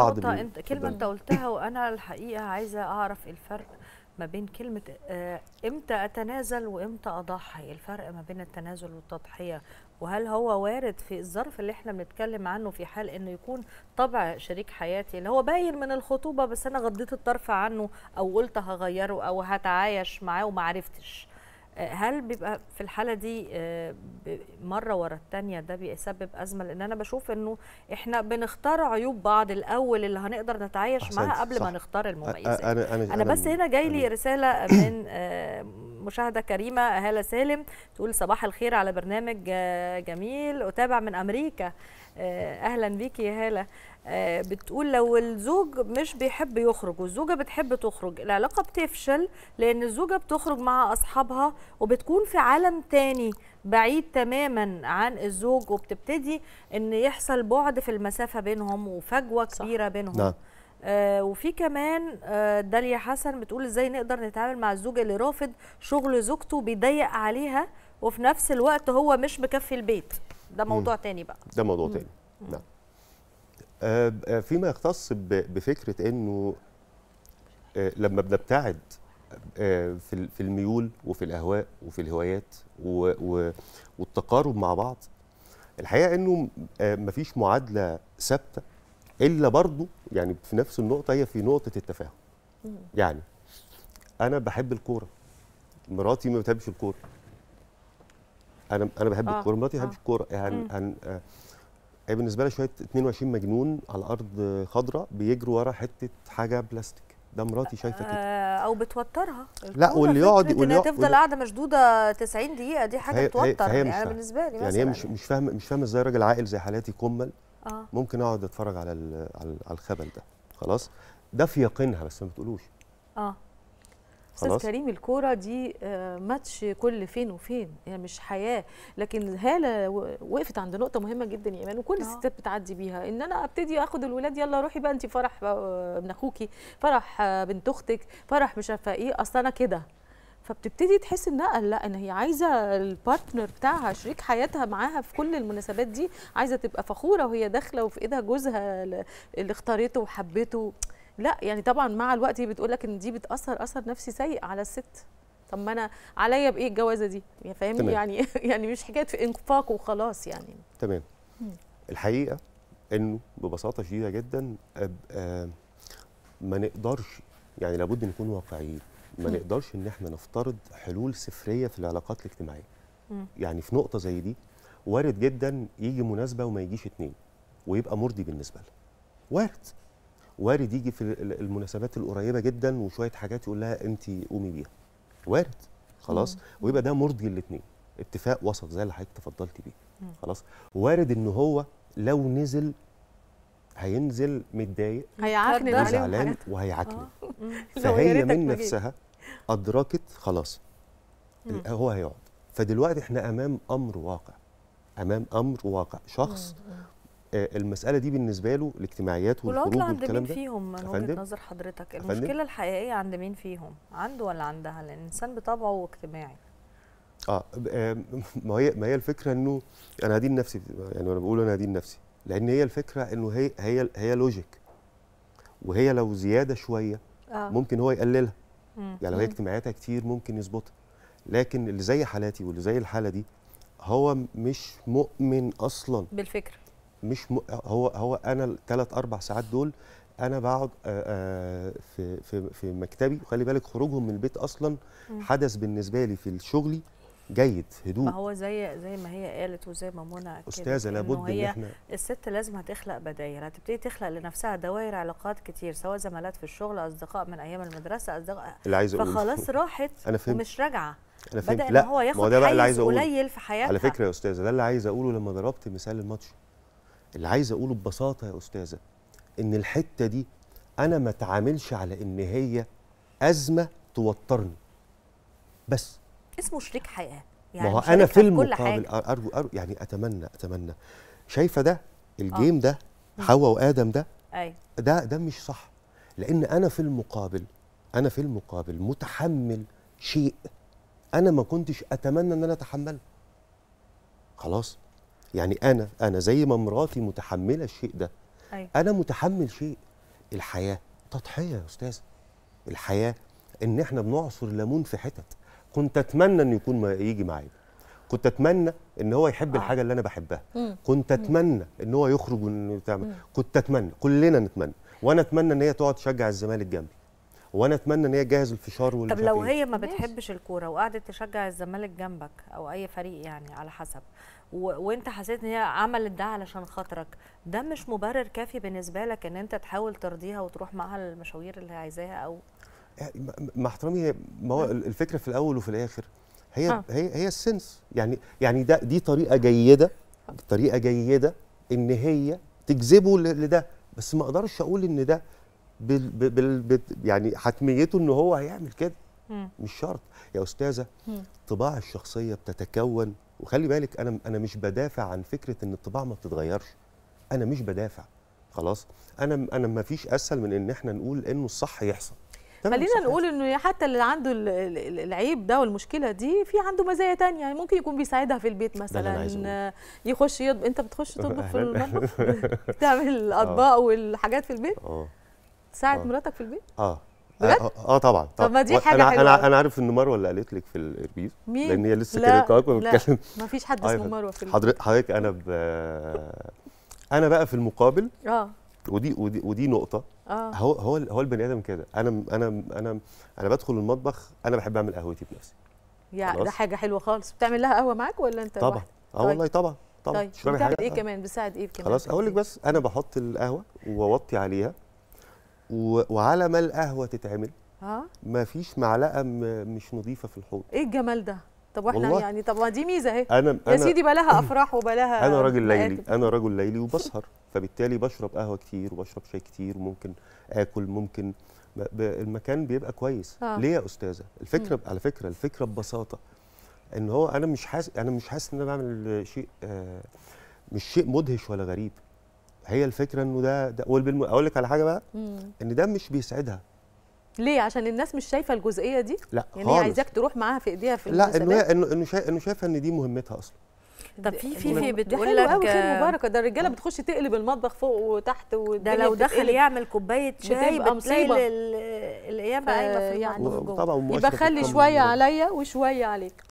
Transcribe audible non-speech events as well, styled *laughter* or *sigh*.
بعض انت كلمه انت قلتها وانا الحقيقه عايزه اعرف الفرق ما بين كلمه آه، امتى اتنازل وامتى اضحي الفرق ما بين التنازل والتضحيه وهل هو وارد في الظرف اللي احنا بنتكلم عنه في حال انه يكون طبع شريك حياتي اللي هو باين من الخطوبه بس انا غضيت الطرف عنه او قلت هغيره او هتعايش معاه وما عرفتش هل بيبقى في الحاله دي آه، مره ورا الثانيه ده بيسبب ازمه لان انا بشوف انه احنا بنختار عيوب بعض الاول اللي هنقدر نتعايش معاها قبل صح. ما نختار المميزات أنا, أنا, أنا, انا بس هنا جاي لي رساله من آه، مشاهده كريمه هاله سالم تقول صباح الخير على برنامج آه، جميل اتابع من امريكا آه، اهلا بيكي يا هاله آه، بتقول لو الزوج مش بيحب يخرج والزوجه بتحب تخرج العلاقه بتفشل لان الزوجه بتخرج مع اصحابها وبتكون في عالم تاني بعيد تماما عن الزوج وبتبتدي ان يحصل بعد في المسافه بينهم وفجوه كبيره صح. بينهم نعم. آه، وفي كمان آه، داليا حسن بتقول ازاي نقدر نتعامل مع الزوج اللي رافض شغل زوجته بيضيق عليها وفي نفس الوقت هو مش مكفي البيت ده موضوع مم. تاني بقى ده موضوع مم. تاني نعم آه، فيما يختص بفكره انه لما بنبتعد في الميول وفي الاهواء وفي الهوايات والتقارب مع بعض الحقيقه انه مفيش معادله ثابته الا برضه يعني في نفس النقطه هي في نقطه التفاهم يعني انا بحب الكوره مراتي ما بتحبش الكوره انا انا بحب آه. الكوره مراتي ما بتحبش آه. الكوره يعني هن هن آه، هي بالنسبه لها شويه 22 مجنون على ارض خضراء بيجروا ورا حته حاجه بلاستيك ده مراتي شايفه كده آه، او بتوترها لا واللي يقعد واللي يقعد تفضل قاعده مشدوده 90 دقيقه دي حاجه بتوتر يعني بالنسبه لي يعني هي مش مش فاهمه مش فاهمه ازاي راجل عاقل زي حالاتي كمل آه. ممكن اقعد اتفرج على على الخبل ده خلاص ده في يقينها بس ما بتقولوش اه استاذ كريم الكوره دي آه، ماتش كل فين وفين يعني مش حياه لكن هاله وقفت عند نقطه مهمه جدا يا ايمان وكل آه. الستات بتعدي بيها ان انا ابتدي اخد الولاد يلا روحي بقى انت فرح آه، ابن اخوكي فرح بنت اختك فرح مش عارفه ايه اصل انا كده فبتبتدي تحس انها لا ان هي عايزه البارتنر بتاعها شريك حياتها معاها في كل المناسبات دي عايزه تبقى فخوره وهي داخله وفي ايدها جوزها اللي اختارته وحبته لا يعني طبعا مع الوقت هي بتقول لك ان دي بتاثر اثر نفسي سيء على الست طب ما انا عليا بايه الجوازه دي يعني فاهمني يعني *laughs* يعني مش حكايه في انفاق وخلاص يعني تمام الحقيقه انه ببساطه شديده جدا آه، ما نقدرش يعني لابد نكون واقعيين ما نقدرش ان احنا نفترض حلول سفريه في العلاقات الاجتماعيه يعني في نقطه زي دي وارد جدا يجي مناسبه وما يجيش اتنين ويبقى مرضي بالنسبه لها وارد وارد يجي في المناسبات القريبه جدا وشويه حاجات يقول لها انت قومي بيها وارد خلاص ويبقى ده مرضي الاثنين اتفاق وسط زي اللي حضرتك تفضلتي بيه خلاص وارد ان هو لو نزل هينزل متضايق هيعكنن عليه وزعلان وهيعكنن فهي من نفسها ادركت خلاص هو هيقعد فدلوقتي احنا امام امر واقع امام امر واقع شخص آه، المساله دي بالنسبه له الاجتماعيات والخروج والكلام ده فيهم من وجهه نظر حضرتك المشكله الحقيقيه عند مين فيهم عنده ولا عندها لان الانسان بطبعه اجتماعي آه،, اه ما هي ما هي الفكره انه انا هدين نفسي يعني انا بقول انا هدين نفسي لان هي الفكره انه هي هي هي لوجيك وهي لو زياده شويه آه. ممكن هو يقللها يعني لو هي اجتماعاتها كتير ممكن يظبطها لكن اللي زي حالاتي واللي زي الحاله دي هو مش مؤمن اصلا بالفكره مش م... هو هو انا الثلاث اربع ساعات دول انا بقعد في في في مكتبي وخلي بالك خروجهم من البيت اصلا حدث بالنسبه لي في الشغلي جيد هدوء ما هو زي زي ما هي قالت وزي ما منى استاذه لابد ان احنا الست لازم هتخلق بدايل هتبتدي تخلق لنفسها دوائر علاقات كتير سواء زمالات في الشغل اصدقاء من ايام المدرسه اصدقاء اللي عايز اقول فخلاص راحت *laughs* أنا فهمت. ومش راجعه انا فهمت بدا لا ان هو ياخد ده بقى اللي عايز اقوله قليل في حياتها على فكره يا استاذه ده اللي عايز اقوله لما ضربت مثال الماتش اللي عايز اقوله ببساطه يا استاذه ان الحته دي انا ما اتعاملش على ان هي ازمه توترني بس اسمه شريك حياه يعني ما هو انا في المقابل ارجو ارجو يعني اتمنى اتمنى شايفه ده آه. الجيم ده حواء وادم ده ايوه ده ده مش صح لان انا في المقابل انا في المقابل متحمل شيء انا ما كنتش اتمنى ان انا اتحمله خلاص يعني انا انا زي ما مراتي متحمله الشيء ده أي. أيوة. انا متحمل شيء الحياه تضحيه يا استاذ الحياه ان احنا بنعصر ليمون في حتت كنت اتمنى انه يكون ما يجي معايا كنت اتمنى ان هو يحب آه. الحاجه اللي انا بحبها مم. كنت اتمنى ان هو يخرج وانه تعمل كنت اتمنى كلنا نتمنى وانا اتمنى ان هي تقعد تشجع الزمالك جنبي وانا اتمنى ان هي تجهز الفشار وال طب لو إيه. هي ما بتحبش الكوره وقعدت تشجع الزمالك جنبك او اي فريق يعني على حسب و... وانت حسيت ان هي عملت ده علشان خاطرك ده مش مبرر كافي بالنسبه لك ان انت تحاول ترضيها وتروح معاها المشاوير اللي هي عايزاها او مع احترامي ما هو نعم. الفكره في الاول وفي الاخر هي آه. هي هي السنس يعني يعني ده دي طريقه جيده طريقه جيده ان هي تجذبه لده بس ما اقدرش اقول ان ده بال بال يعني حتميته ان هو هيعمل كده مش شرط يا استاذه طباع الشخصيه بتتكون وخلي بالك انا انا مش بدافع عن فكره ان الطباع ما بتتغيرش انا مش بدافع خلاص انا انا ما فيش اسهل من ان احنا نقول انه الصح يحصل خلينا نقول انه حتى اللي عنده العيب ده والمشكله دي في عنده مزايا تانية يعني ممكن يكون بيساعدها في البيت مثلا يخش يطب... انت بتخش *laughs* تطبخ في المطبخ *laughs* تعمل الاطباق آه. والحاجات في البيت اه تساعد آه. مراتك في البيت آه. اه اه, طبعا طب ما دي حاجه أنا حلوه انا انا عارف ان مروه اللي قالت لك في الاربيز مين؟ لان هي لسه كده معاكم بتتكلم ما فيش حد اسمه مروه في البيت حضرتك انا ب... انا بقى في المقابل اه ودي ودي ودي نقطه آه. هو هو هو البني ادم كده انا انا انا انا بدخل المطبخ انا بحب اعمل قهوتي بنفسي يا ده حاجه حلوه خالص بتعمل لها قهوه معاك ولا انت طبعا اه والله طيب. طبعا طبعا طيب بتعمل حاجة. ايه كمان بتساعد ايه كمان خلاص اقول لك بس انا بحط القهوه واوطي عليها و... وعلى ما القهوه تتعمل اه مفيش معلقه م... مش نظيفه في الحوض ايه الجمال ده طب واحنا يعني طب ما دي ميزه اهي انا يا سيدي بلاها افراح وبلاها انا راجل ليلي انا راجل ليلي وبسهر *laughs* فبالتالي بشرب قهوه كتير وبشرب شاي كتير وممكن اكل ممكن المكان بيبقى كويس آه. ليه يا استاذه الفكره م. على فكره الفكره ببساطه ان هو انا مش حاسس انا مش حاسس ان انا بعمل شيء آه مش شيء مدهش ولا غريب هي الفكره انه ده, ده اقول لك على حاجه بقى م. ان ده مش بيسعدها ليه عشان الناس مش شايفه الجزئيه دي لا يعني خالص. هي عايزاك تروح معاها في ايديها في لا انه انه انه شايفه ان دي مهمتها اصلا طب في في في بتقول لك قوي خير مبارك ده الرجاله بتخش تقلب المطبخ فوق وتحت ده لو دخل يعمل كوبايه شاي بتلاقي الايام قايمه في يعني طبعا يبقى خلي شويه عليا وشويه عليك